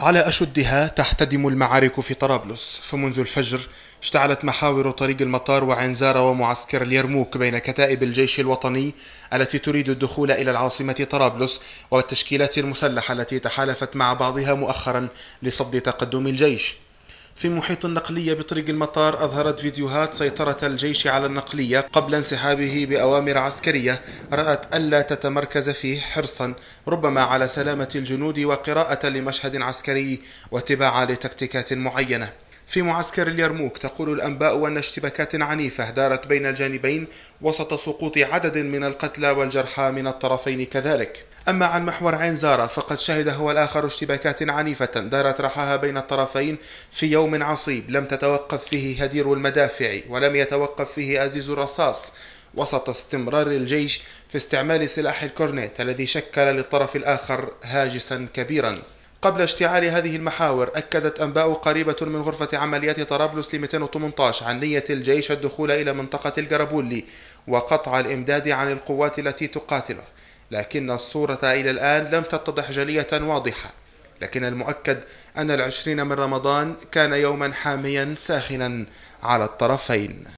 على أشدها تحتدم المعارك في طرابلس فمنذ الفجر اشتعلت محاور طريق المطار وعنزارة ومعسكر اليرموك بين كتائب الجيش الوطني التي تريد الدخول إلى العاصمة طرابلس والتشكيلات المسلحة التي تحالفت مع بعضها مؤخرا لصد تقدم الجيش في محيط النقلية بطريق المطار أظهرت فيديوهات سيطرة الجيش على النقلية قبل انسحابه بأوامر عسكرية رأت ألا تتمركز فيه حرصا ربما على سلامة الجنود وقراءة لمشهد عسكري واتباعا لتكتيكات معينة في معسكر اليرموك تقول الأنباء أن اشتباكات عنيفة دارت بين الجانبين وسط سقوط عدد من القتلى والجرحى من الطرفين كذلك أما عن محور عين زارة فقد شهد هو الآخر اشتباكات عنيفة دارت رحاها بين الطرفين في يوم عصيب لم تتوقف فيه هدير المدافع ولم يتوقف فيه أزيز الرصاص وسط استمرار الجيش في استعمال سلاح الكورنيت الذي شكل للطرف الآخر هاجسا كبيرا قبل اشتعال هذه المحاور أكدت أنباء قريبة من غرفة عمليات طرابلس ل 218 عن نية الجيش الدخول إلى منطقة الجرابولي وقطع الإمداد عن القوات التي تقاتله لكن الصورة إلى الآن لم تتضح جلية واضحة لكن المؤكد أن العشرين من رمضان كان يوما حاميا ساخنا على الطرفين